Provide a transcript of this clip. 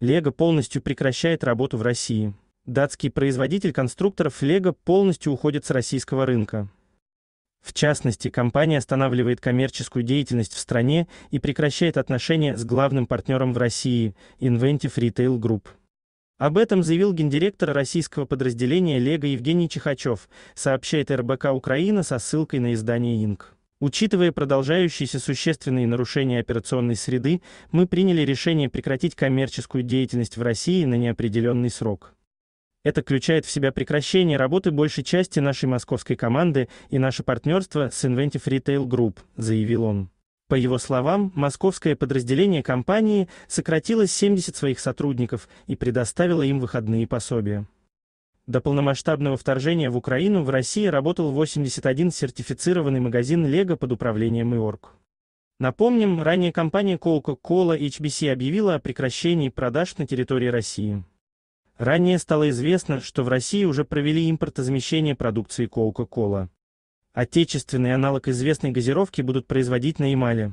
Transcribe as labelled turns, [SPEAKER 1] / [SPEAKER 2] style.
[SPEAKER 1] Лего полностью прекращает работу в России. Датский производитель конструкторов Лего полностью уходит с российского рынка. В частности, компания останавливает коммерческую деятельность в стране и прекращает отношения с главным партнером в России Inventive Retail Group. Об этом заявил гендиректор российского подразделения Лего Евгений Чехачев, сообщает РБК Украина со ссылкой на издание Инк. Учитывая продолжающиеся существенные нарушения операционной среды, мы приняли решение прекратить коммерческую деятельность в России на неопределенный срок. Это включает в себя прекращение работы большей части нашей московской команды и наше партнерство с Inventive Retail Group, заявил он. По его словам, московское подразделение компании сократило 70 своих сотрудников и предоставило им выходные пособия. До полномасштабного вторжения в Украину в России работал 81 сертифицированный магазин Лего под управлением ИОРК. Напомним, ранее компания Coca-Cola HBC объявила о прекращении продаж на территории России. Ранее стало известно, что в России уже провели импортозамещение продукции Coca-Cola. Отечественный аналог известной газировки будут производить на Ямале.